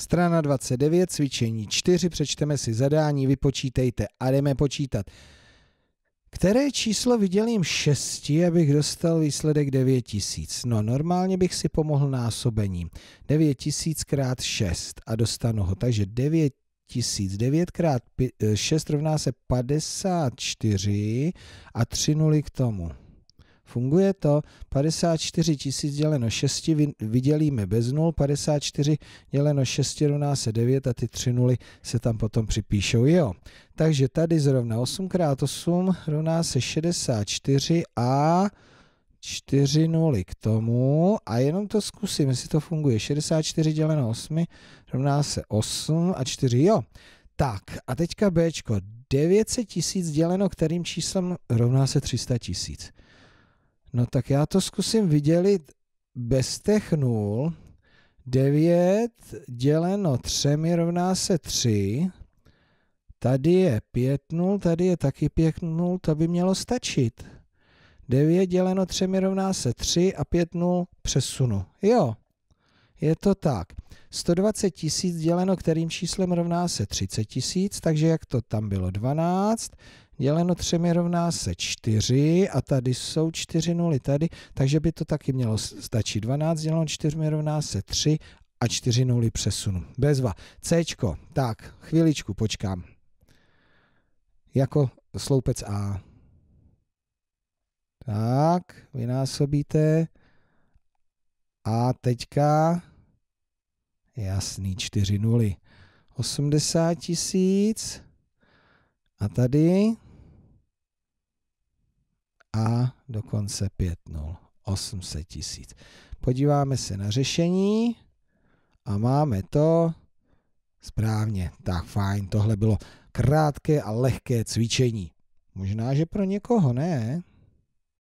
Strana 29, cvičení 4, přečteme si zadání, vypočítejte a jdeme počítat. Které číslo vydělím 6, abych dostal výsledek 9000? No, normálně bych si pomohl násobením. 9000 krát 6 a dostanu ho, takže 9000. 9 krát 6 rovná se 54 a 3 nuly k tomu. Funguje to 54 tisíc děleno 6 vydělíme bez 0, 54 děleno 6 rovná se 9 a ty tři nuly se tam potom připíšou. Jo, takže tady zrovna 8 x 8 rovná se 64 a 4 nuly k tomu a jenom to zkusím, jestli to funguje. 64 děleno 8 rovná se 8 a 4, jo. Tak a teďka Bčko. 900 tisíc děleno kterým číslem rovná se 300 tisíc. No tak já to zkusím vydělit bez těch nul. 9 děleno 3 rovná se 3. Tady je 5 nul, tady je taky 5 nul, to by mělo stačit. 9 děleno 3 rovná se 3 a 5 nul přesunu. Jo, je to tak. 120 tisíc děleno kterým číslem rovná se 30 tisíc, takže jak to tam bylo 12, děleno třemi rovná se 4 a tady jsou 4 nuly tady, takže by to taky mělo stačit. 12 děleno čtyřmi rovná se 3 a 4 nuly přesunu. Bezva. C. Tak, chvíličku počkám. Jako sloupec A. Tak, vynásobíte. A teďka, jasný, 4 nuly. 80 tisíc. A tady dokonce 5,0. 800 tisíc. Podíváme se na řešení a máme to správně. Tak fajn, tohle bylo krátké a lehké cvičení. Možná, že pro někoho ne.